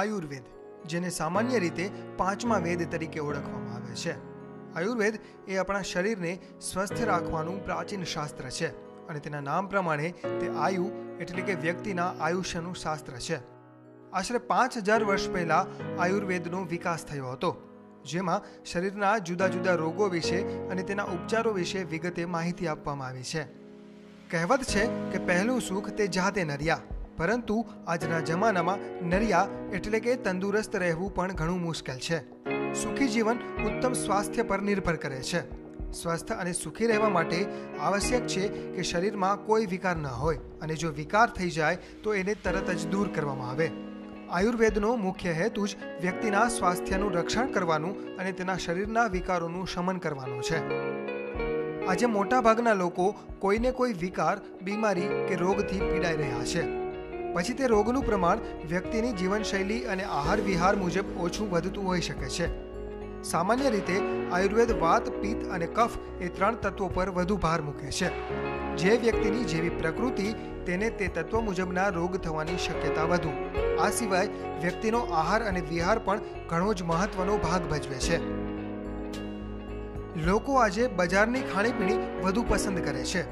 આયુર્વેદ જેને સામાન્ય રીતે પાંચમા વેદ તરીકે ઓળખવામાં આવે છે આયુર્વેદ એ આપણા શરીરને સ્વસ્થ રાખવાનું પ્રાચીન શાસ્ત્ર છે અને તેના નામ પ્રમાણે તે આયુ એટલે કે વ્યક્તિના આયુષ્યનું શાસ્ત્ર છે આશરે પાંચ હજાર વર્ષ પહેલાં આયુર્વેદનો વિકાસ થયો હતો જેમાં શરીરના જુદા જુદા રોગો વિશે અને તેના ઉપચારો વિશે વિગતે માહિતી આપવામાં આવી છે કહેવત છે કે પહેલું સુખ તે જાતે નર્યા પરંતુ આજના જમાનામાં નરિયા એટલે કે તંદુરસ્ત રહેવું પણ ઘણું મુશ્કેલ છે સુખી જીવન ઉત્તમ સ્વાસ્થ્ય પર નિર્ભર કરે છે સ્વસ્થ અને સુખી રહેવા માટે આવશ્યક છે કે શરીરમાં કોઈ વિકાર ન હોય અને જો વિકાર થઈ જાય તો એને તરત જ દૂર કરવામાં આવે આયુર્વેદનો મુખ્ય હેતુ જ વ્યક્તિના સ્વાસ્થ્યનું રક્ષણ કરવાનું અને તેના શરીરના વિકારોનું શમન કરવાનું છે આજે મોટાભાગના લોકો કોઈને કોઈ વિકાર બીમારી કે રોગથી પીડાઈ રહ્યા છે પછી તે રોગનું પ્રમાણ વ્યક્તિની જીવનશૈલી અને આહાર વિહાર મુજબ ઓછું વધતું હોઈ શકે છે સામાન્ય રીતે આયુર્વેદ વાત પિત્ત અને કફ એ ત્રણ તત્વો પર વધુ ભાર મૂકે છે જે વ્યક્તિની જેવી પ્રકૃતિ તેને તે તત્વ મુજબના રોગ થવાની શક્યતા વધુ આ સિવાય વ્યક્તિનો આહાર અને વિહાર પણ ઘણો જ મહત્વનો ભાગ ભજવે છે લોકો આજે બજારની ખાણીપીણી વધુ પસંદ કરે છે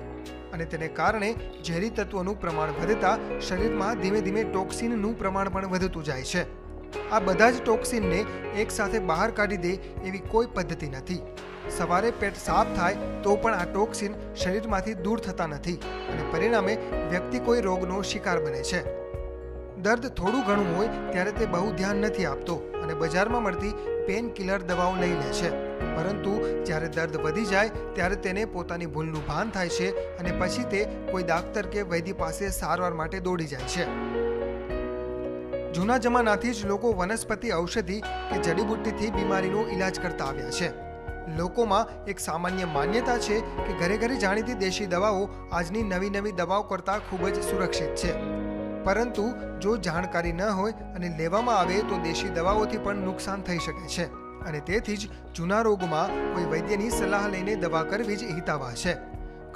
અને તેને કારણે ઝેરી તત્વોનું પ્રમાણ વધતા શરીરમાં ધીમે ધીમે ટોક્સિનનું પ્રમાણ પણ વધતું જાય છે આ બધા જ ટોક્સિનને એકસાથે બહાર કાઢી દે એવી કોઈ પદ્ધતિ નથી સવારે પેટ સાફ થાય તો પણ આ ટોક્સિન શરીરમાંથી દૂર થતા નથી અને પરિણામે વ્યક્તિ કોઈ રોગનો શિકાર બને છે દર્દ થોડું ઘણું હોય ત્યારે તે બહુ ધ્યાન નથી આપતો અને બજારમાં મળતી પેન કિલર દવાઓ લઈ લે છે પરંતુ જ્યારે દર્દ વધી જાય ત્યારે તેને પોતાની ભૂલનું ભાન થાય છે અને પછી તે કોઈ ડાક્ટર કે વૈદ્ય પાસે સારવાર માટે દોડી જાય છે જૂના જમાનાથી જ લોકો વનસ્પતિ ઔષધિ કે જડીબુટ્ટીથી બીમારીનો ઇલાજ કરતા આવ્યા છે લોકોમાં એક સામાન્ય માન્યતા છે કે ઘરે ઘરે જાણીતી દેશી દવાઓ આજની નવી નવી દવાઓ કરતાં ખૂબ જ સુરક્ષિત છે પરંતુ જો જાણકારી ન હોય અને લેવામાં આવે તો દેશી દવાઓથી પણ નુકસાન થઈ શકે છે અને તેથી જ જૂના રોગમાં કોઈ વૈદ્યની સલાહ લઈને દવા કરવી જ હિતાવહ છે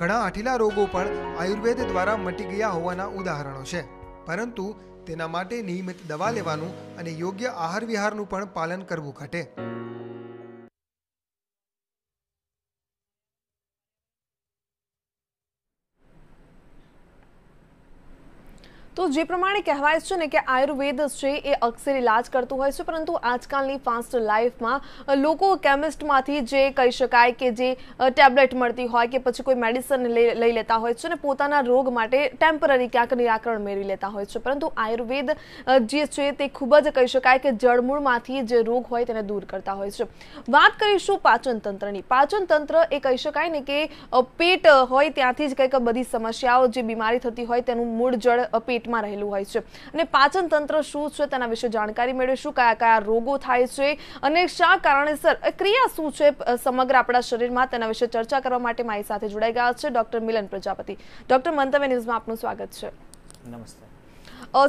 ઘણા આઠીલા રોગો પણ આયુર્વેદ દ્વારા મટી ગયા હોવાના ઉદાહરણો છે પરંતુ તેના માટે નિયમિત દવા લેવાનું અને યોગ્ય આહાર વિહારનું પણ પાલન કરવું ઘટે તો જે પ્રમાણે કહેવાય છે ને કે આયુર્વેદ છે એ અક્ષર ઇલાજ કરતું હોય છે પરંતુ આજકાલની ફાસ્ટ લાઈફમાં લોકો કેમિસ્ટમાંથી જે કહી શકાય કે જે ટેબ્લેટ મળતી હોય કે પછી કોઈ મેડિસિન લઈ લેતા હોય છે ને પોતાના રોગ માટે ટેમ્પરરી ક્યાંક નિરાકરણ મેળવી લેતા હોય છે પરંતુ આયુર્વેદ જે છે તે ખૂબ જ કહી શકાય કે જળમૂળમાંથી જે રોગ હોય તેને દૂર કરતા હોય છે વાત કરીશું પાચનતંત્રની તંત્રની પાચન તંત્ર એ કહી શકાય ને કે પેટ હોય ત્યાંથી જ કંઈક બધી સમસ્યાઓ જે બીમારી થતી હોય તેનું મૂળ જળ પેટ પેટમાં રહેલું હોય છે અને પાચન તંત્ર શું છે તેના વિશે જાણકારી મેળવીશું કયા કયા રોગો થાય છે અને શા કારણેસર ક્રિયા શું છે સમગ્ર આપણા શરીરમાં તેના વિશે ચર્ચા કરવા માટે મારી સાથે જોડાઈ ગયા છે ડોક્ટર મિલન પ્રજાપતિ ડોક્ટર મંતવ્ય ન્યૂઝમાં આપનું સ્વાગત છે નમસ્તે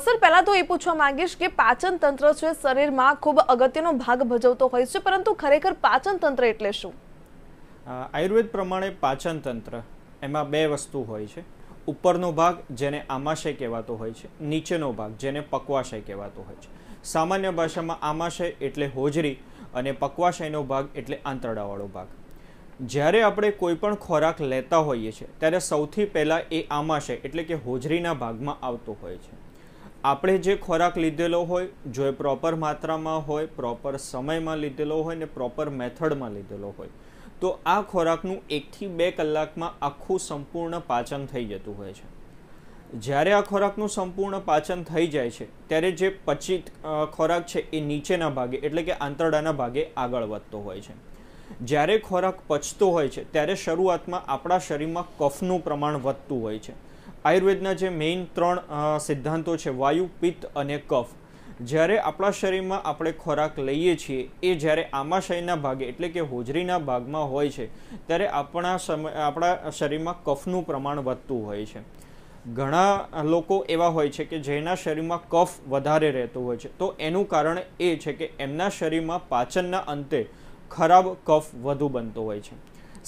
સર પહેલા તો એ પૂછવા માંગીશ કે પાચન તંત્ર છે શરીરમાં ખૂબ અગત્યનો ભાગ ભજવતો હોય છે પરંતુ ખરેખર પાચન તંત્ર એટલે શું આયુર્વેદ પ્રમાણે પાચન તંત્ર એમાં બે વસ્તુ હોય છે ઉપરનો ભાગ જેને આમાશય કહેવાતો હોય છે નીચેનો ભાગ જેને પકવાશય કહેવાતો હોય છે સામાન્ય ભાષામાં આમાશય એટલે હોજરી અને પકવાશયનો ભાગ એટલે આંતરડાવાળો ભાગ જ્યારે આપણે કોઈ પણ ખોરાક લેતા હોઈએ છીએ ત્યારે સૌથી પહેલાં એ આમાશય એટલે કે હોજરીના ભાગમાં આવતો હોય છે આપણે જે ખોરાક લીધેલો હોય જો એ પ્રોપર માત્રામાં હોય પ્રોપર સમયમાં લીધેલો હોય ને પ્રોપર મેથડમાં લીધેલો હોય તો આ ખોરાકનું એકથી બે કલાકમાં આખું સંપૂર્ણ પાચન થઈ જતું હોય છે જ્યારે આ ખોરાકનું સંપૂર્ણ પાચન થઈ જાય છે ત્યારે જે પચિત ખોરાક છે એ નીચેના ભાગે એટલે કે આંતરડાના ભાગે આગળ વધતો હોય છે જ્યારે ખોરાક પચતો હોય છે ત્યારે શરૂઆતમાં આપણા શરીરમાં કફનું પ્રમાણ વધતું હોય છે આયુર્વેદના જે મેઇન ત્રણ સિદ્ધાંતો છે વાયુ પિત્ત અને કફ જ્યારે આપણા શરીરમાં આપણે ખોરાક લઈએ છીએ એ જ્યારે આમાશયના ભાગે એટલે કે હોજરીના ભાગમાં હોય છે ત્યારે આપણા સમય આપણા શરીરમાં કફનું પ્રમાણ વધતું હોય છે ઘણા લોકો એવા હોય છે કે જેના શરીરમાં કફ વધારે રહેતો હોય છે તો એનું કારણ એ છે કે એમના શરીરમાં પાચનના અંતે ખરાબ કફ વધુ બનતો હોય છે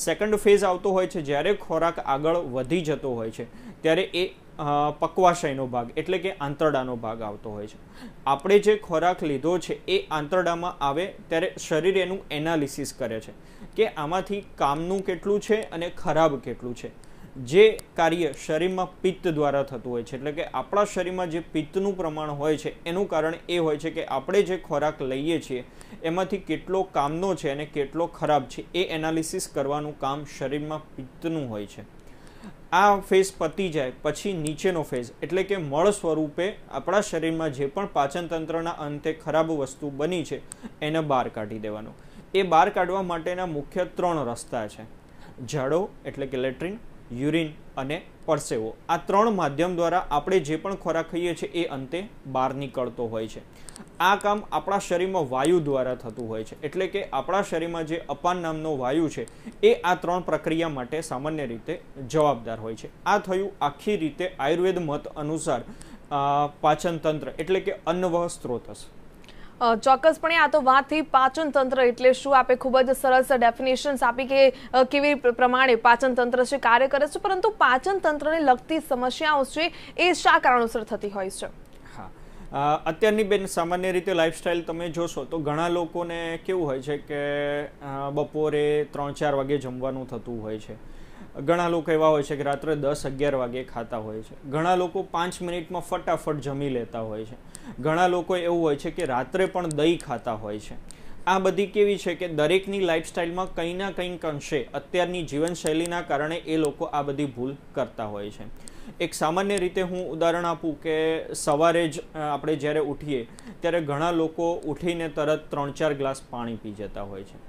સેકન્ડ ફેઝ આવતો હોય છે જ્યારે ખોરાક આગળ વધી જતો હોય છે ત્યારે એ પકવાશયનો ભાગ એટલે કે આંતરડાનો ભાગ આવતો હોય છે આપણે જે ખોરાક લીધો છે એ આંતરડામાં આવે ત્યારે શરીર એનું એનાલિસિસ કરે છે કે આમાંથી કામનું કેટલું છે અને ખરાબ કેટલું છે જે કાર્ય શરીરમાં પિત્ત દ્વારા થતું હોય છે એટલે કે આપણા શરીરમાં જે પિત્તનું પ્રમાણ હોય છે એનું કારણ એ હોય છે કે આપણે જે ખોરાક લઈએ છીએ એમાંથી કેટલો કામનો છે અને કેટલો ખરાબ છે એ એનાલિસિસ કરવાનું કામ શરીરમાં પિત્તનું હોય છે આ ફેઝ પતી જાય પછી નીચેનો ફેઝ એટલે કે મળ સ્વરૂપે આપણા શરીરમાં જે પણ પાચનતંત્રના અંતે ખરાબ વસ્તુ બની છે એને બહાર કાઢી દેવાનો એ બહાર કાઢવા માટેના મુખ્ય ત્રણ રસ્તા છે ઝાડો એટલે કે લેટ્રિન યુરિન અને પરસેવો આ ત્રણ માધ્યમ દ્વારા આપણે જે પણ ખોરાક ખાઈએ છીએ એ અંતે બહાર નીકળતો હોય છે આ કામ આપણા શરીરમાં વાયુ દ્વારા થતું હોય છે એટલે કે આપણા શરીરમાં જે અપાન નામનો વાયુ છે એ આ ત્રણ પ્રક્રિયા માટે સામાન્ય રીતે જવાબદાર હોય છે આ થયું આખી રીતે આયુર્વેદ મત અનુસાર પાચનતંત્ર એટલે કે અન્નવહ સ્ત્રોતસ ચોક્કસપણે આ તો વાત થઈ પાચન તંત્ર એટલે શું આપે ખૂબ જ સરસ ડેફિનેશન્સ આપી કે કેવી પ્રમાણે પાચન તંત્ર છે કાર્ય કરે છે પરંતુ પાચન તંત્રને લગતી સમસ્યાઓ છે એ શા કારણોસર થતી હોય છે અત્યારની બેન સામાન્ય રીતે લાઇફસ્ટાઈલ તમે જોશો તો ઘણા લોકોને કેવું હોય છે કે બપોરે ત્રણ ચાર વાગે જમવાનું થતું હોય છે ઘણા લોકો એવા હોય છે કે રાત્રે દસ અગિયાર વાગે ખાતા હોય છે ઘણા લોકો પાંચ મિનિટમાં ફટાફટ જમી લેતા હોય છે ઘણા લોકો એવું હોય છે કે રાત્રે પણ દહીં ખાતા હોય છે આ બધી કેવી છે કે દરેકની લાઈફસ્ટાઈલમાં કંઈ ના કંઈક અંશે અત્યારની જીવનશૈલીના કારણે એ લોકો આ બધી ભૂલ કરતા હોય છે એક સામાન્ય રીતે હું ઉદાહરણ આપું કે સવારે જ આપણે જ્યારે ઉઠીએ ત્યારે ઘણા લોકો ઉઠીને તરત ત્રણ ચાર ગ્લાસ પાણી પી જતા હોય છે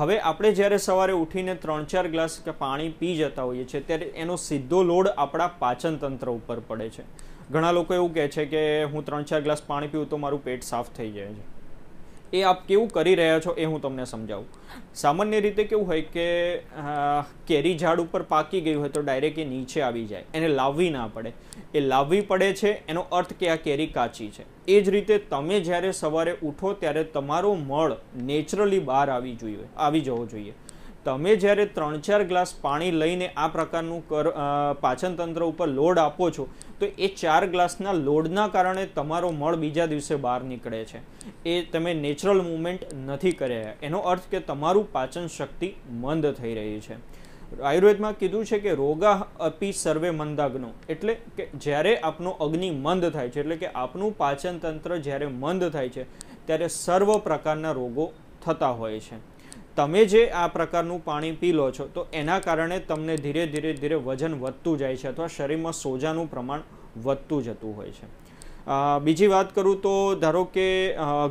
હવે આપણે જ્યારે સવારે ઉઠીને ત્રણ ચાર ગ્લાસ કે પાણી પી જતા હોઈએ છીએ ત્યારે એનો સીધો લોડ આપણા પાચન તંત્ર ઉપર પડે છે ઘણા લોકો એવું કહે છે કે હું ત્રણ ચાર ગ્લાસ પાણી પીવું તો મારું પેટ સાફ થઈ જાય છે એ આપ કેવું કરી રહ્યા છો એ હું તમને સમજાવું સામાન્ય રીતે કેવું હોય કે કેરી ઝાડ ઉપર પાકી ગઈ હોય તો ડાયરેક્ટ એ નીચે આવી જાય એને લાવવી ના પડે એ લાવવી પડે છે એનો અર્થ કે આ કેરી કાચી છે એ જ રીતે તમે જ્યારે સવારે ઉઠો ત્યારે તમારો મળ નેચરલી બહાર આવી જોઈએ આવી જવો જોઈએ તમે જ્યારે ત્રણ ચાર ગ્લાસ પાણી લઈને આ પ્રકારનું કર પાચનતંત્ર ઉપર લોડ આપો છો તો એ ચાર ગ્લાસના લોડના કારણે તમારો મળ બીજા દિવસે બહાર નીકળે છે એ તમે નેચરલ મુવમેન્ટ નથી કર્યા એનો અર્થ કે તમારું પાચન શક્તિ મંદ થઈ રહી છે આયુર્વેદમાં કીધું છે કે રોગા અપી સર્વે મંદાગ્નો એટલે કે જ્યારે આપનો અગ્નિ મંદ થાય છે એટલે કે આપનું પાચન તંત્ર જ્યારે મંદ થાય છે ત્યારે સર્વ પ્રકારના રોગો થતા હોય છે તમે જે આ પ્રકારનું પાણી પી લો છો તો એના કારણે તમને ધીરે ધીરે ધીરે વજન વધતું જાય છે અથવા શરીરમાં સોજાનું પ્રમાણ વધતું જતું હોય છે બીજી વાત કરું તો ધારો કે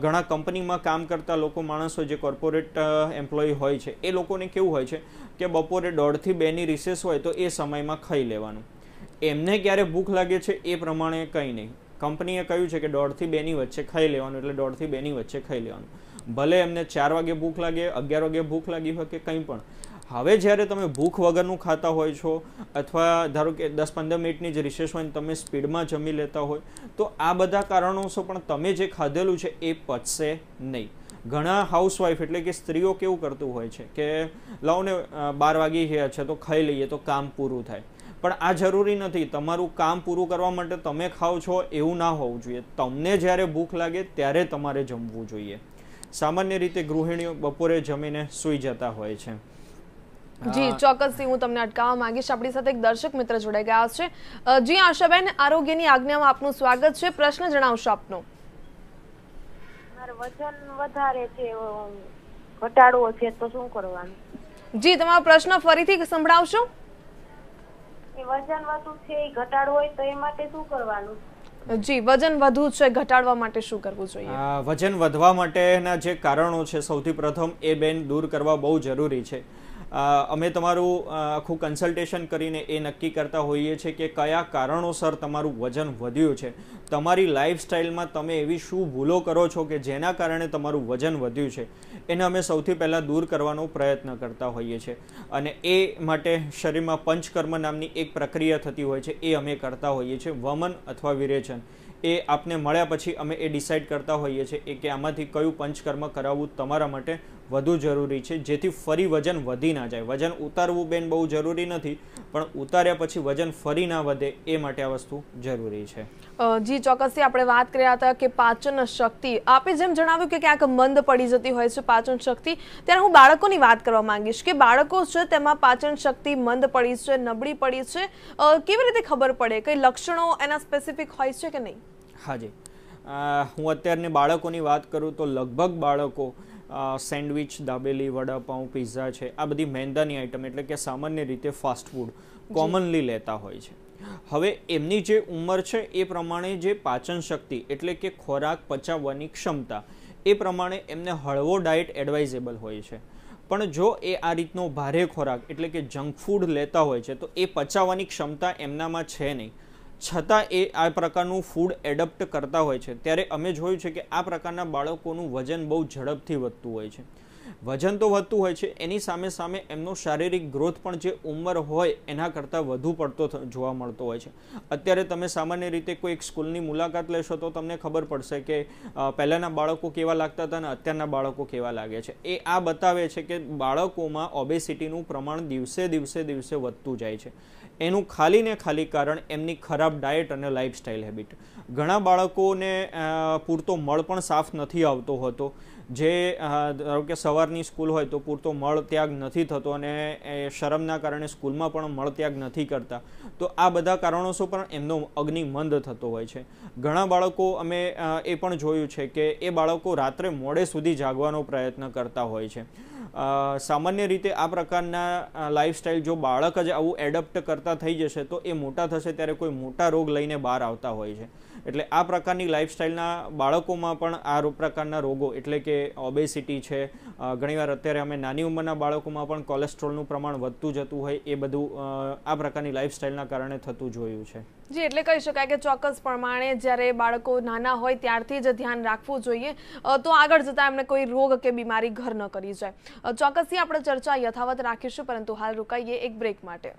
ઘણા કંપનીમાં કામ કરતા લોકો માણસો જે કોર્પોરેટ એમ્પ્લોય હોય છે એ લોકોને કેવું હોય છે કે બપોરે દોઢથી બેની રિસેસ હોય તો એ સમયમાં ખાઈ લેવાનું એમને ક્યારે ભૂખ લાગે છે એ પ્રમાણે કંઈ નહીં કંપનીએ કહ્યું છે કે દોઢથી બેની વચ્ચે ખાઈ લેવાનું એટલે દોઢથી બેની વચ્ચે ખાઈ લેવાનું ભલે એમને ચાર વાગે ભૂખ લાગે અગિયાર વાગે ભૂખ લાગી હોય કે કંઈ પણ હવે જ્યારે તમે ભૂખ વગરનું ખાતા હોય છો અથવા ધારો કે દસ પંદર મિનિટની જ રિસેસ હોય તમે સ્પીડમાં જમી લેતા હોય તો આ બધા કારણોસર પણ તમે જે ખાધેલું છે એ પચશે નહીં ઘણા હાઉસવાઈફ એટલે કે સ્ત્રીઓ કેવું કરતું હોય છે કે લાવને બાર વાગી ગયા છે તો ખાઈ લઈએ તો કામ પૂરું થાય પણ આ જરૂરી નથી તમારું કામ પૂરું કરવા માટે તમે ખાઓ છો એવું ના હોવું જોઈએ તમને જ્યારે ભૂખ લાગે ત્યારે તમારે જમવું જોઈએ સામાન્ય રીતે ગૃહિણીઓ બપોરે જમીને સૂઈ જતા હોય છે જી ચોક્કસથી હું તમને અટકાવવા માંગીશ આપણી સાથે એક દર્શક મિત્ર જોડાઈ ગયા છે જી આશાબેન આરોગ્યની આજ્ઞામાં આપનું સ્વાગત છે પ્રશ્ન જણાવશો આપનો વજન વધારે છે ઘટાડવો છે તો શું કરવાનું જી તમારો પ્રશ્ન ફરીથી સંભળાવશો વજન વધુ છે એ ઘટાડવો હોય તો એ માટે શું કરવાનું જી વજન વધુ છે ઘટાડવા માટે શું કરવું જોઈએ વજન વધવા માટેના જે કારણો છે સૌથી પ્રથમ એ બેન દૂર કરવા બહુ જરૂરી છે અમે તમારું આખું કન્સલ્ટેશન કરીને એ નક્કી કરતા હોઈએ છીએ કે કયા કારણોસર તમારું વજન વધ્યું છે તમારી લાઈફસ્ટાઈલમાં તમે એવી શું ભૂલો કરો છો કે જેના કારણે તમારું વજન વધ્યું છે એને અમે સૌથી પહેલાં દૂર કરવાનો પ્રયત્ન કરતા હોઈએ છીએ અને એ માટે શરીરમાં પંચકર્મ નામની એક પ્રક્રિયા થતી હોય છે એ અમે કરતા હોઈએ છીએ વમન અથવા વિરેચન એ આપને મળ્યા પછી અમે એ ડિસાઇડ કરતા હોઈએ છીએ કે આમાંથી કયું પંચકર્મ કરાવવું તમારા માટે વધુ જરૂરી છે જેથી ફરી વજન વધી ના જાય વજન ઉતારવું બેન બહુ જરૂરી નથી પણ ઉતાર્યા પછી વજન ફરી ના વધે એ માટે આ વસ્તુ જરૂરી છે જી ચોક્કસથી આપણે વાત કર્યા હતા કે પાચન શક્તિ આપે જેમ જણાવ્યું કે ક્યાંક મંદ પડી જતી હોય છે પાચન શક્તિ ત્યારે હું બાળકોની વાત કરવા માંગીશ કે બાળકો છે તેમાં પાચન શક્તિ મંદ પડી છે નબળી પડી છે કેવી રીતે ખબર પડે કઈ લક્ષણો એના સ્પેસિફિક હોય છે કે નહીં હાજી હું અત્યારની બાળકોની વાત કરું તો લગભગ બાળકો સેન્ડવિચ દાબેલી વડાપાઉં પીઝા છે આ બધી મેંદાની આઇટમ એટલે કે સામાન્ય રીતે ફાસ્ટફૂડ કોમનલી લેતા હોય છે હવે એમની જે ઉંમર છે એ પ્રમાણે જે પાચન શક્તિ એટલે કે ખોરાક પચાવવાની ક્ષમતા એ પ્રમાણે એમને હળવો ડાયટ એડવાઇઝેબલ હોય છે પણ જો એ આ રીતનો ભારે ખોરાક એટલે કે જંક ફૂડ લેતા હોય છે તો એ પચાવવાની ક્ષમતા એમનામાં છે નહીં છતાં એ આ પ્રકારનું ફૂડ એડપ્ટ કરતા હોય છે ત્યારે અમે જોયું છે કે આ પ્રકારના બાળકોનું વજન બહુ ઝડપથી વધતું હોય છે વજન તો વધતું હોય છે એની સામે સામે એમનો શારીરિક ગ્રોથ પણ જે ઉંમર હોય એના કરતાં વધુ પડતો જોવા મળતો હોય છે અત્યારે તમે સામાન્ય રીતે કોઈ એક સ્કૂલની મુલાકાત લેશો તો તમને ખબર પડશે કે પહેલાંના બાળકો કેવા લાગતા હતા અને અત્યારના બાળકો કેવા લાગે છે એ આ બતાવે છે કે બાળકોમાં ઓબેસિટીનું પ્રમાણ દિવસે દિવસે દિવસે વધતું જાય છે એનું ખાલી ને ખાલી કારણ એમની ખરાબ ડાયટ અને લાઇફસ્ટાઇલ હેબિટ ઘણા બાળકોને પૂરતો મળ પણ સાફ નથી આવતો હોતો જે ધારો કે સવારની સ્કૂલ હોય તો પૂરતો મળ ત્યાગ નથી થતો અને એ શરમના કારણે સ્કૂલમાં પણ મળ ત્યાગ નથી કરતા તો આ બધા કારણોસર પણ એમનો અગ્નિ મંદ થતો હોય છે ઘણા બાળકો અમે એ પણ જોયું છે કે એ બાળકો રાત્રે મોડે સુધી જાગવાનો પ્રયત્ન કરતા હોય છે સામાન્ય રીતે આ પ્રકારના લાઇફસ્ટાઇલ જો બાળક જ આવું એડપ્ટ કરતા થઈ જશે તો એ મોટા થશે ત્યારે કોઈ મોટા રોગ લઈને બહાર આવતા હોય છે એટલે આ પ્રકારની લાઇફસ્ટાઇલના બાળકોમાં પણ આ પ્રકારના રોગો એટલે કે ઓબેસિટી છે ઘણીવાર અત્યારે અમે નાની ઉંમરના બાળકોમાં પણ કોલેસ્ટ્રોલનું પ્રમાણ વધતું જતું હોય એ બધું આ પ્રકારની લાઇફસ્ટાઇલના કારણે થતું જોયું છે જી એટલે કહી શકાય કે ચોક્કસ પ્રમાણે જ્યારે બાળકો નાના હોય ત્યારથી જ ધ્યાન રાખવું જોઈએ તો આગળ જતાં એમને કોઈ રોગ કે બીમારી ઘર ન કરી જાય ચોક્કસથી આપણે ચર્ચા યથાવત રાખીશું પરંતુ હાલ રોકાઈએ એક બ્રેક માટે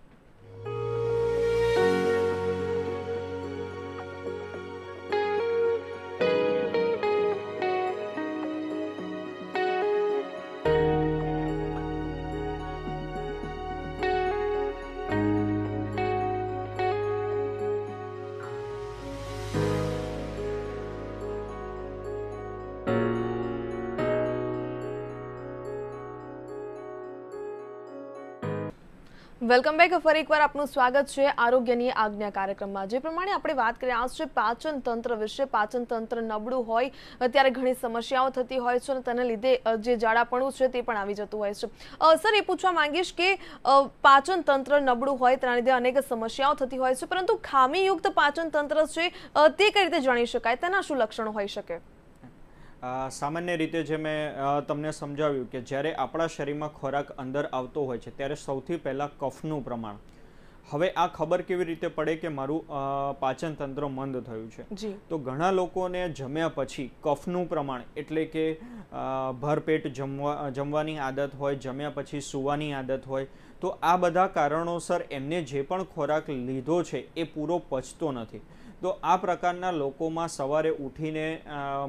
વેલકમ બેક ફરી એકવાર આપનું સ્વાગત છે આરોગ્યની આજ્ઞા કાર્યક્રમમાં જે પ્રમાણે આપણે વાત કરીએ રહ્યા છે પાચન તંત્ર વિશે પાચન તંત્ર નબળું હોય ત્યારે ઘણી સમસ્યાઓ થતી હોય છે અને તેના લીધે જે જાડાપણું છે તે પણ આવી જતું હોય છે સર એ પૂછવા માંગીશ કે પાચન તંત્ર નબળું હોય તેના લીધે અનેક સમસ્યાઓ થતી હોય છે પરંતુ ખામીયુક્ત પાચન તંત્ર છે તે કઈ રીતે જાણી શકાય તેના શું લક્ષણો હોઈ શકે સામાન્ય રીતે જે મેં તમને સમજાવ્યું કે જ્યારે આપણા શરીરમાં ખોરાક અંદર આવતો હોય છે ત્યારે સૌથી પહેલાં કફનું પ્રમાણ હવે આ ખબર કેવી રીતે પડે કે મારું પાચન તંત્ર મંદ થયું છે તો ઘણા લોકોને જમ્યા પછી કફનું પ્રમાણ એટલે કે ભરપેટ જમવા જમવાની આદત હોય જમ્યા પછી સૂવાની આદત હોય તો આ બધા કારણોસર એમને જે પણ ખોરાક લીધો છે એ પૂરો પચતો નથી તો આ પ્રકારના લોકોમાં સવારે ઉઠીને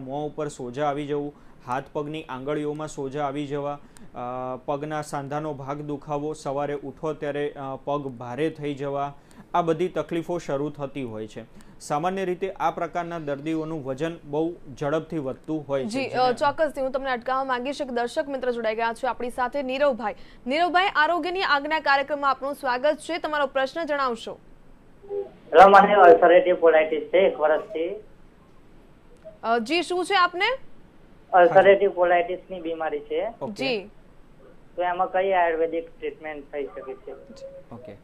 મોં ઉપર સોજા આવી જવું હાથ પગની આંગળીઓમાં સોજા આવી જવા પગના સાંધાનો ભાગ દુખાવો સવારે ઉઠો ત્યારે પગ ભારે થઈ જવા આ બધી તકલીફો શરૂ થતી હોય છે સામાન્ય રીતે આ પ્રકારના દર્દીઓનું વજન બહુ ઝડપથી વધતું હોય છે જી હું તમને અટકાવવા માંગીશ એક દર્શક મિત્ર જોડાઈ ગયા છે આપણી સાથે નીરવભાઈ નીરવભાઈ આરોગ્યની આજ્ઞા કાર્યક્રમમાં આપનું સ્વાગત છે તમારો પ્રશ્ન જણાવશો મને ઓલ્સરેટિવ કોલાઇટિસ છે એક વર્ષથી જી શું છે આપને અલ્સરેટિવ કોલાઇટિસ ની બીમારી છે જી તો એમાં કઈ આયુર્વેદિક ટ્રીટમેન્ટ થઈ શકે છે ઓકે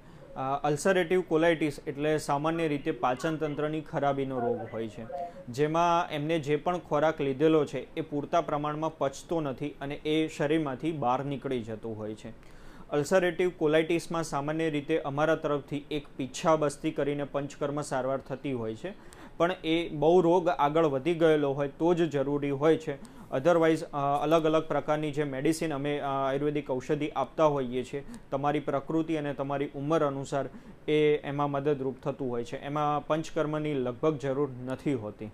અલ્સરેટિવ કોલાઇટિસ એટલે સામાન્ય રીતે પાચન તંત્રની ખરાબીનો રોગ હોય છે જેમાં એમને જે પણ ખોરાક લીધેલો છે એ પૂરતા પ્રમાણમાં પચતો નથી અને એ શરીરમાંથી બહાર નીકળી જતું હોય છે અલ્સરેટિવ કોલાઇટિસમાં સામાન્ય રીતે અમારા તરફથી એક પીછા બસ્તી કરીને પંચકર્મ સારવાર થતી હોય છે પણ એ બહુ રોગ આગળ વધી ગયેલો હોય તો જ જરૂરી હોય છે અધરવાઇઝ અલગ અલગ પ્રકારની જે મેડિસિન અમે આયુર્વેદિક ઔષધિ આપતા હોઈએ છીએ તમારી પ્રકૃતિ અને તમારી ઉંમર અનુસાર એ એમાં મદદરૂપ થતું હોય છે એમાં પંચકર્મની લગભગ જરૂર નથી હોતી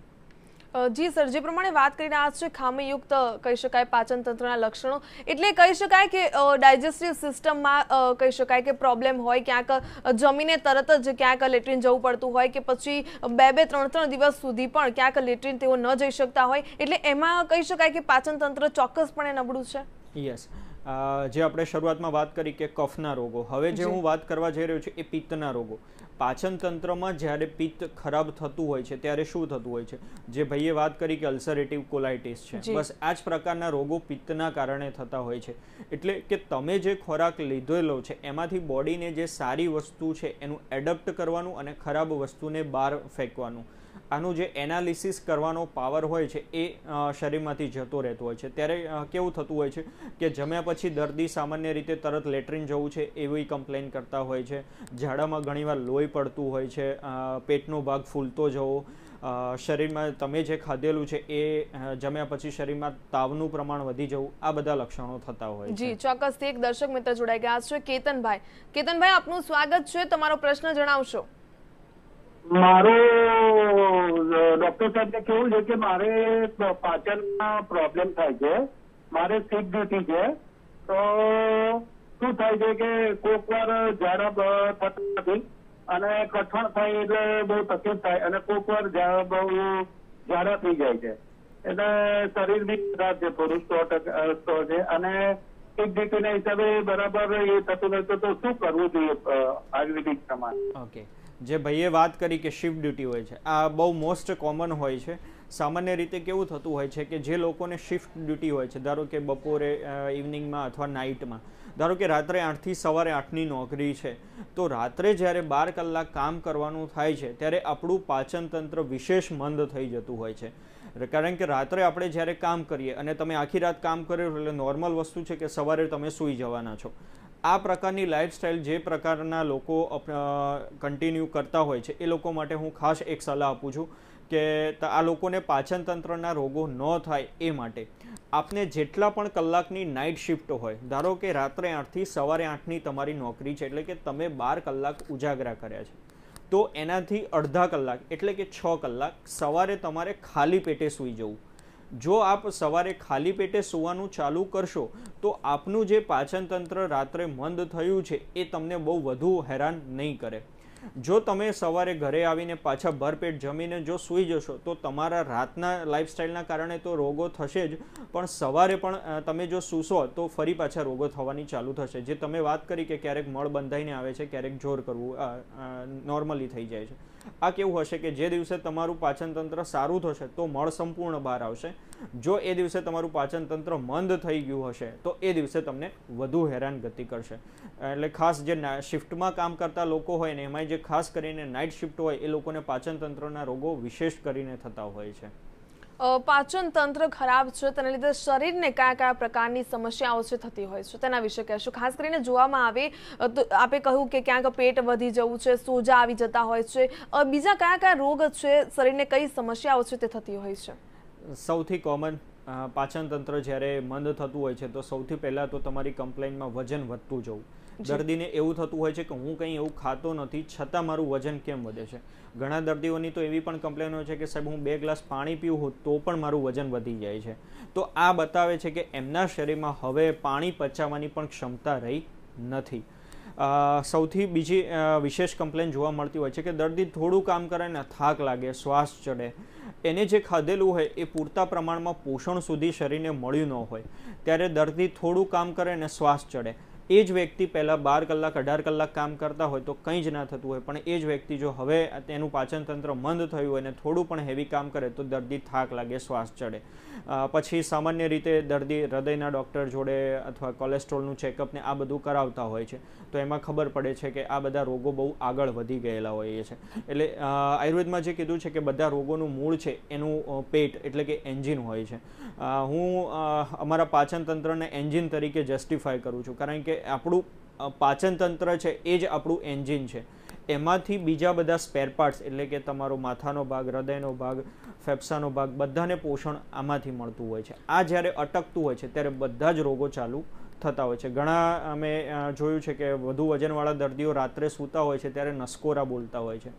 જી સર જે પ્રમાણે વાત કરીને આ છે ખામીયુક્ત કહી શકાય પાચન તંત્રના લક્ષણો એટલે કહી શકાય કે ડાયજેસ્ટિવ સિસ્ટમમાં કહી શકાય કે પ્રોબ્લેમ હોય ક્યાંક જમીને તરત જ ક્યાંક લેટ્રિન જવું પડતું હોય કે પછી બે બે ત્રણ ત્રણ દિવસ સુધી પણ ક્યાંક લેટ્રિન તેઓ ન જઈ શકતા હોય એટલે એમાં કહી શકાય કે પાચન તંત્ર ચોક્કસપણે નબળું છે યસ જે આપણે શરૂઆતમાં વાત કરી કે કફના રોગો હવે જે હું વાત કરવા જઈ રહ્યો છું એ પિત્તના રોગો પાચન તંત્રમાં જ્યારે પિત્ત ખરાબ થતું હોય છે ત્યારે શું થતું હોય છે જે ભાઈએ વાત કરી કે અલ્સરેટિવ કોલાઇટિસ છે બસ આ જ પ્રકારના રોગો પિત્તના કારણે થતા હોય છે એટલે કે તમે જે ખોરાક લીધેલો છે એમાંથી બોડીને જે સારી વસ્તુ છે એનું એડપ્ટ કરવાનું અને ખરાબ વસ્તુને બહાર ફેંકવાનું આનું જે એનાલિસિસ કરવાનો પાવર હોય છે એ શરીરમાંથી જતો રહેતો હોય છે ત્યારે કેવું થતું હોય છે કે જમ્યા પછી દર્દી સામાન્ય રીતે તરત લેટ્રિન જવું છે એવી કમ્પ્લેન કરતા હોય છે ઝાડામાં ઘણીવાર લોહી પડતું હોય છે પેટનો ભાગ ફૂલતો જવો શરીરમાં તમે જે ખાધેલું છે એ જમ્યા પછી શરીરમાં તાવનું પ્રમાણ વધી જવું આ બધા લક્ષણો થતા હોય જી ચોક્કસ એક દર્શક મિત્ર જોડાઈ ગયા છે કેતનભાઈ કેતનભાઈ આપનું સ્વાગત છે તમારો પ્રશ્ન જણાવશો મારો ડોક્ટર સાહેબને કેવું છે કે મારે પાચનમાં પ્રોબ્લેમ થાય છે મારે સીટ ડ્યુટી છે તો શું થાય છે કે કોઈક વાર જરાબ થતું નથી અને કઠણ થાય એટલે બહુ તકલીફ થાય અને કોક વાર બહુ જાડા થઈ જાય છે એટલે શરીર બી ખરાબ છે થોડું સો ટકા છે અને સીટ ડ્યુટીના હિસાબે બરાબર એ થતું નથી તો શું કરવું જોઈએ આયુર્વેદિક સમાન ઓકે જે ભાઈએ વાત કરી કે શિફ્ટ ડ્યુટી હોય છે આ બહુ મોસ્ટ કોમન હોય છે સામાન્ય રીતે કેવું થતું હોય છે કે જે લોકોને શિફ્ટ ડ્યુટી હોય છે ધારો કે બપોરે ઇવનિંગમાં અથવા નાઇટમાં ધારો કે રાત્રે આઠથી સવારે આઠની નોકરી છે તો રાત્રે જ્યારે બાર કલાક કામ કરવાનું થાય છે ત્યારે આપણું પાચનતંત્ર વિશેષ મંદ થઈ જતું હોય છે કારણ કે રાત્રે આપણે જ્યારે કામ કરીએ અને તમે આખી રાત કામ કર્યો એટલે નોર્મલ વસ્તુ છે કે સવારે તમે સૂઈ જવાના છો આ પ્રકારની લાઇફસ્ટાઈલ જે પ્રકારના લોકો કન્ટિન્યુ કરતા હોય છે એ લોકો માટે હું ખાસ એક સલાહ આપું છું કે આ લોકોને પાચનતંત્રના રોગો ન થાય એ માટે આપને જેટલા પણ કલાકની નાઇટ શિફ્ટ હોય ધારો કે રાત્રે આઠથી સવારે આઠની તમારી નોકરી છે એટલે કે તમે બાર કલાક ઉજાગરા કર્યા છે તો એનાથી અડધા કલાક એટલે કે છ કલાક સવારે તમારે ખાલી પેટે સૂઈ જવું જો આપ સવારે ખાલી પેટે સૂવાનું ચાલુ કરશો તો આપનું જે પાચનતંત્ર રાત્રે મંદ થયું છે એ તમને બહુ વધુ હેરાન નહીં કરે જો તમે સવારે ઘરે આવીને પાછા ભરપેટ જમીને જો સૂઈ જશો તો તમારા રાતના લાઇફસ્ટાઇલના કારણે તો રોગો થશે જ પણ સવારે પણ તમે જો સૂસો તો ફરી પાછા રોગો થવાની ચાલુ થશે જે તમે વાત કરી કે ક્યારેક મળ બંધાઈને આવે છે ક્યારેક જોર કરવું નોર્મલી થઈ જાય છે આ કેવું હશે કે જે દિવસે તમારું પાચનતંત્ર સારું થશે તો મળ સંપૂર્ણ બહાર આવશે જો એ દિવસે તમારું પાચનતંત્ર મંદ થઈ ગયું હશે તો એ દિવસે તમને વધુ હેરાન ગતિ કરશે એટલે ખાસ જે શિફ્ટમાં કામ કરતા લોકો હોય ને એમાંય જે ખાસ કરીને નાઇટ શિફ્ટ હોય એ લોકોને પાચનતંત્રના રોગો વિશેષ કરીને થતા હોય છે પાચન તંત્ર ખરાબ છે તેના લીધે શરીરને કયા કયા પ્રકારની સમસ્યાઓ છે થતી હોય છે તેના વિશે કહેશું ખાસ કરીને જોવામાં આવે તો આપે કહ્યું કે ક્યાંક પેટ વધી જવું છે સોજા આવી જતા હોય છે બીજા કયા કયા રોગ છે શરીરને કઈ સમસ્યાઓ છે તે થતી હોય છે સૌથી કોમન પાચન તંત્ર જ્યારે મંદ થતું હોય છે તો સૌથી પહેલાં તો તમારી કમ્પ્લેનમાં વજન વધતું જવું દર્દીને એવું થતું હોય છે કે હું કંઈ એવું ખાતો નથી છતાં મારું વજન કેમ વધે છે ઘણા દર્દીઓની તો એવી પણ કમ્પ્લેન હોય છે કે સાહેબ હું બે ગ્લાસ પાણી પીવું હોત તો પણ મારું વજન વધી જાય છે તો આ બતાવે છે કે એમના શરીરમાં હવે પાણી પચાવવાની પણ ક્ષમતા રહી નથી સૌથી બીજી વિશેષ કમ્પ્લેન જોવા મળતી હોય છે કે દર્દી થોડું કામ કરે ને થાક લાગે શ્વાસ ચડે એને જે ખાધેલું હોય એ પૂરતા પ્રમાણમાં પોષણ સુધી શરીરને મળ્યું ન હોય ત્યારે દર્દી થોડું કામ કરે ને શ્વાસ ચડે એ જ વ્યક્તિ પહેલાં બાર કલાક અઢાર કલાક કામ કરતા હોય તો કંઈ જ ના થતું હોય પણ એ જ વ્યક્તિ જો હવે તેનું પાચનતંત્ર મંદ થયું હોય ને થોડું પણ હેવી કામ કરે તો દર્દી થાક લાગે શ્વાસ ચડે પછી સામાન્ય રીતે દર્દી હૃદયના ડૉક્ટર જોડે અથવા કોલેસ્ટ્રોલનું ચેકઅપને આ બધું કરાવતા હોય છે તો એમાં ખબર પડે છે કે આ બધા રોગો બહુ આગળ વધી ગયેલા હોય છે એટલે આયુર્વેદમાં જે કીધું છે કે બધા રોગોનું મૂળ છે એનું પેટ એટલે કે એન્જિન હોય છે હું અમારા પાચનતંત્રને એન્જિન તરીકે જસ્ટિફાય કરું છું કારણ કે આપણું પાચનતંત્ર છે એ જ આપણું એન્જિન છે એમાંથી બીજા બધા સ્પેર પાર્ટ્સ એટલે કે તમારો માથાનો ભાગ હૃદયનો ભાગ ફેફસાનો ભાગ બધાને પોષણ આમાંથી મળતું હોય છે આ જ્યારે અટકતું હોય છે ત્યારે બધા જ રોગો ચાલુ થતા હોય છે ઘણા અમે જોયું છે કે વધુ વજનવાળા દર્દીઓ રાત્રે સૂતા હોય છે ત્યારે નસકોરા બોલતા હોય છે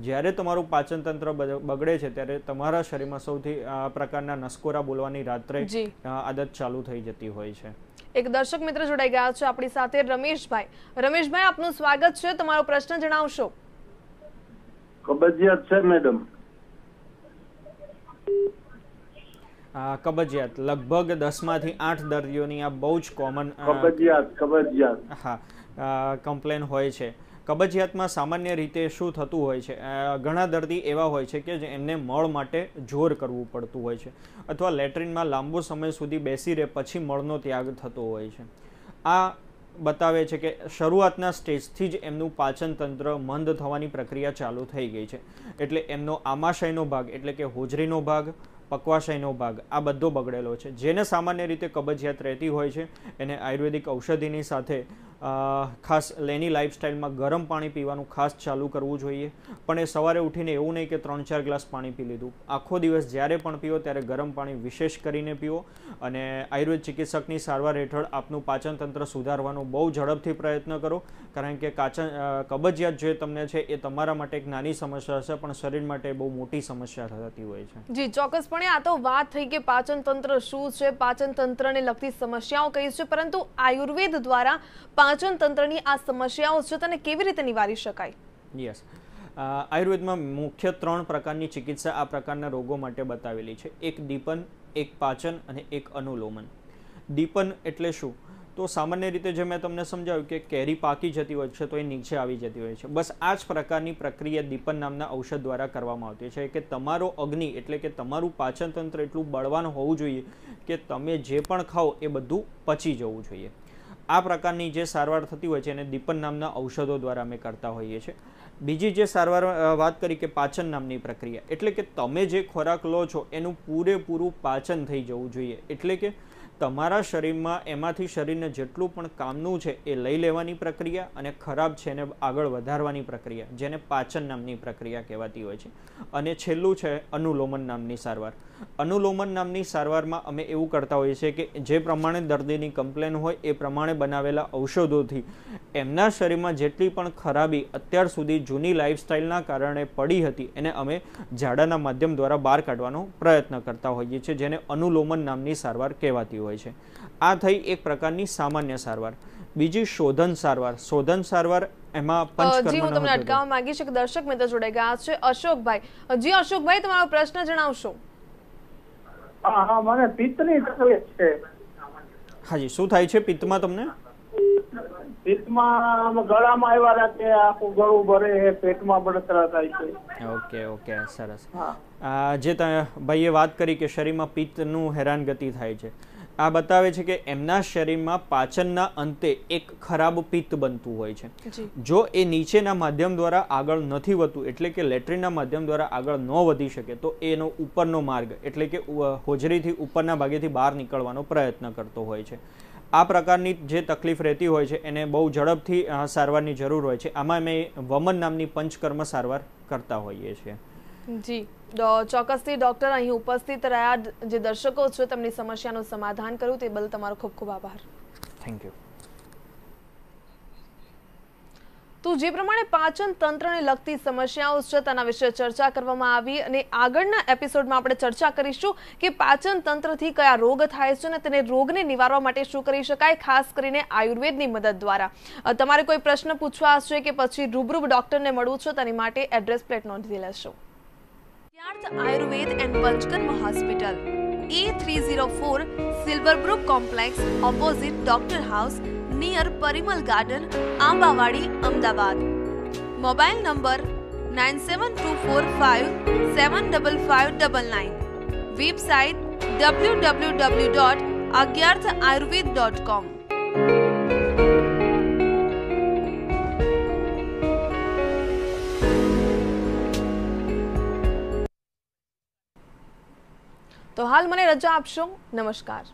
જ્યારે તમારું પાચનતંત્ર બગડે છે ત્યારે તમારા શરીરમાં સૌથી આ પ્રકારના નસકોરા બોલવાની રાત્રે આદત ચાલુ થઈ જતી હોય છે એક દર્શક મિત્ર જોડાઈ ગયા છે આપણી સાથે રમેશભાઈ રમેશભાઈ આપનું સ્વાગત છે તમારો પ્રશ્ન જણાવશો કબજિયાત છે મેડમ કબજિયાત લગભગ દસમાંથી આઠ દર્દીઓની આ બહુ જ કોમન કબજિયાત કબજિયાત હા કમ્પ્લેન હોય છે કબજિયાતમાં સામાન્ય રીતે શું થતું હોય છે ઘણા દર્દી એવા હોય છે કે જે એમને મળ માટે જોર કરવું પડતું હોય છે અથવા લેટ્રિનમાં લાંબો સમય સુધી બેસી રહે પછી મળનો ત્યાગ થતો હોય છે આ બતાવે છે કે શરૂઆતના સ્ટેજથી જ એમનું પાચન તંત્ર મંદ થવાની પ્રક્રિયા ચાલુ થઈ ગઈ છે એટલે એમનો આમાશયનો ભાગ એટલે કે હોજરીનો ભાગ પકવાશયનો ભાગ આ બધો બગડેલો છે જેને સામાન્ય રીતે કબજિયાત રહેતી હોય છે એને આયુર્વેદિક ઔષધિની સાથે ખાસ લેની લાઇફસ્ટાઇલમાં ગરમ પાણી પીવાનું ખાસ ચાલુ કરવું જોઈએ પણ એ સવારે ઉઠીને એવું નહીં કે ત્રણ ચાર ગ્લાસ પાણી પી લીધું આખો દિવસ જ્યારે પણ પીઓ ત્યારે ગરમ પાણી વિશેષ કરીને પીઓ અને આયુર્વેદ ચિકિત્સકની સારવાર હેઠળ આપનું પાચનતંત્ર સુધારવાનો બહુ ઝડપથી પ્રયત્ન કરો કારણ કે કાચન કબજિયાત જે તમને છે એ તમારા માટે એક નાની સમસ્યા હશે પણ શરીર માટે બહુ મોટી સમસ્યા થતી હોય છે જી ચોક્કસપણે આ તો વાત થઈ કે પાચનતંત્ર શું છે પાચનતંત્રને લગતી સમસ્યાઓ કઈ છે પરંતુ આયુર્વેદ દ્વારા પાંચ પાચન તંત્રની આ સમસ્યાઓ છે તેને કેવી રીતે નિવારી શકાય યસ આયુર્વેદમાં મુખ્ય ત્રણ પ્રકારની ચિકિત્સા આ પ્રકારના રોગો માટે બતાવેલી છે એક દીપન એક પાચન અને એક અનુલોમન દીપન એટલે શું તો સામાન્ય રીતે જે મેં તમને સમજાવ્યું કે કેરી પાકી જતી હોય છે તો એ નીચે આવી જતી હોય છે બસ આ જ પ્રકારની પ્રક્રિયા દીપન નામના ઔષધ દ્વારા કરવામાં આવતી છે કે તમારો અગ્નિ એટલે કે તમારું પાચનતંત્ર એટલું બળવાનું હોવું જોઈએ કે તમે જે પણ ખાઓ એ બધું પચી જવું જોઈએ આ પ્રકારની જે સારવાર થતી હોય છે એને દીપન નામના ઔષધો દ્વારા અમે કરતા હોઈએ છીએ બીજી જે સારવાર વાત કરી કે પાચન નામની પ્રક્રિયા એટલે કે તમે જે ખોરાક લો છો એનું પૂરેપૂરું પાચન થઈ જવું જોઈએ એટલે કે તમારા શરીરમાં એમાંથી શરીરને જેટલું પણ કામનું છે એ લઈ લેવાની પ્રક્રિયા અને ખરાબ છે એને આગળ વધારવાની પ્રક્રિયા જેને પાચન નામની પ્રક્રિયા કહેવાતી હોય છે અને છેલ્લું છે અનુલોમન નામની સારવાર અનુલોમન નામની સારવારમાં અમે એવું કરતા હોઈએ છીએ કે જે પ્રમાણે દર્દીની કમ્પ્લેન હોય એ પ્રમાણે બનાવેલા ઔષધોથી એમના શરીરમાં જેટલી પણ ખરાબી અત્યાર સુધી જૂની લાઇફસ્ટાઇલના કારણે પડી હતી એને અમે ઝાડાના માધ્યમ દ્વારા બહાર કાઢવાનો પ્રયત્ન કરતા હોઈએ છીએ જેને અનુલોમન નામની સારવાર કહેવાતી હોય થયેલું હોય છે આ થઈ એક પ્રકારની સામાન્ય સારવાર બીજી શોધન સારવાર શોધન સારવાર એમાં પંચકર્મ તમને અટકાવવા માંગી છે કે દર્શક મિત્ર જોડાઈ ગયા છે અશોકભાઈ જી અશોકભાઈ તમારો પ્રશ્ન જણાવશો હા મને પિત્તની તકલીફ છે હાજી શું થાય છે પિત્તમાં તમને પિત્તમાં ગળામાં આવ્યા રાખે આખું ગળું ભરે પેટમાં બળતરા થાય છે ઓકે ઓકે સરસ જે ભાઈએ વાત કરી કે શરીરમાં પિત્તનું હેરાનગતિ થાય છે આ બતાવે છે કે એમના શરીરમાં પાચનના અંતે એક ખરાબ પિત્ત બનતું હોય છે જો એ નીચેના માધ્યમ દ્વારા આગળ નથી વધતું એટલે કે લેટ્રિનના માધ્યમ દ્વારા આગળ ન વધી શકે તો એનો ઉપરનો માર્ગ એટલે કે હોજરીથી ઉપરના ભાગેથી બહાર નીકળવાનો પ્રયત્ન કરતો હોય છે આ પ્રકારની જે તકલીફ રહેતી હોય છે એને બહુ ઝડપથી સારવારની જરૂર હોય છે આમાં અમે વમન નામની પંચકર્મ સારવાર કરતા હોઈએ છીએ જી ચોક્કસથી ડોક્ટર અહીં ઉપસ્થિત રહ્યા જે દર્શકો છે તેમની સમસ્યાનું સમાધાન કર્યું તે બદલ તમારો ખૂબ ખૂબ આભાર થેન્ક યુ તો જે પ્રમાણે પાચન તંત્રને લગતી સમસ્યાઓ છે તેના વિશે ચર્ચા કરવામાં આવી અને આગળના એપિસોડમાં આપણે ચર્ચા કરીશું કે પાચન તંત્રથી કયા રોગ થાય છે અને તેને રોગને નિવારવા માટે શું કરી શકાય ખાસ કરીને આયુર્વેદની મદદ દ્વારા તમારે કોઈ પ્રશ્ન પૂછવા હશે કે પછી રૂબરૂ ડોક્ટરને મળવું છે તેની માટે એડ્રેસ પ્લેટ નોંધી લેશો Siddharth Ayurveda and Panchakarma hospital A three zero oh four silver brook complex opposite doctor house near Parimal garden Ambawadi Ahmedabad mobile number nine seven two four five seven double five double nine website W W W dot अज्ञार्थ Ayurveda dot com તો હાલ મને રજા આપશો નમસ્કાર